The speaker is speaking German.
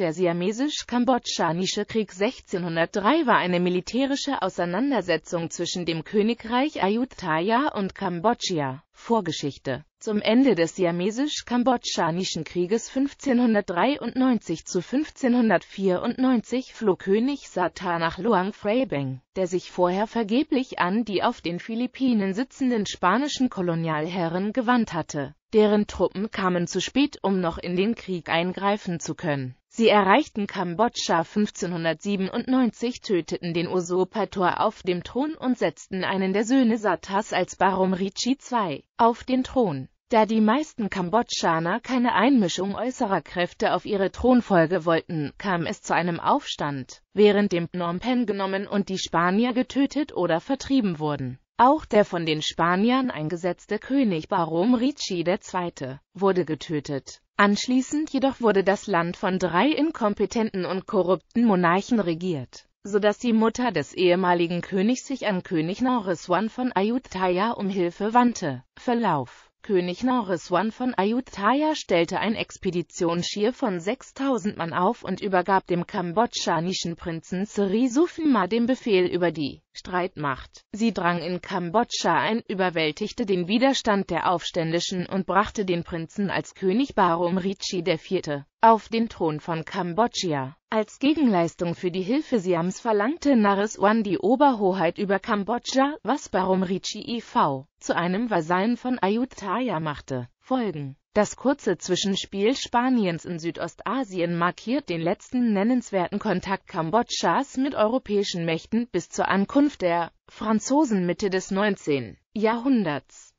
Der siamesisch-kambodschanische Krieg 1603 war eine militärische Auseinandersetzung zwischen dem Königreich Ayutthaya und Kambodscha. Vorgeschichte Zum Ende des siamesisch-kambodschanischen Krieges 1593 zu 1594 floh König Sata nach Luang Prabang, der sich vorher vergeblich an die auf den Philippinen sitzenden spanischen Kolonialherren gewandt hatte. Deren Truppen kamen zu spät, um noch in den Krieg eingreifen zu können. Sie erreichten Kambodscha 1597, töteten den Usurpator auf dem Thron und setzten einen der Söhne Satas als Baromrichi II auf den Thron. Da die meisten Kambodschaner keine Einmischung äußerer Kräfte auf ihre Thronfolge wollten, kam es zu einem Aufstand, während dem Phnom Penh genommen und die Spanier getötet oder vertrieben wurden auch der von den Spaniern eingesetzte König Barom Ricci II. wurde getötet. Anschließend jedoch wurde das Land von drei inkompetenten und korrupten Monarchen regiert, sodass die Mutter des ehemaligen Königs sich an König Noriswan von Ayutthaya um Hilfe wandte. Verlauf König Noriswan von Ayutthaya stellte ein Expeditionsschir von 6000 Mann auf und übergab dem kambodschanischen Prinzen Seri Sufma den Befehl über die Streitmacht. Sie drang in Kambodscha ein, überwältigte den Widerstand der Aufständischen und brachte den Prinzen als König Barum Richi IV. auf den Thron von Kambodscha. Als Gegenleistung für die Hilfe Siams verlangte Nariswan die Oberhoheit über Kambodscha, was Barum Richi IV. E. zu einem Vasallen von Ayutthaya machte folgen. Das kurze Zwischenspiel Spaniens in Südostasien markiert den letzten nennenswerten Kontakt Kambodschas mit europäischen Mächten bis zur Ankunft der Franzosen Mitte des 19. Jahrhunderts.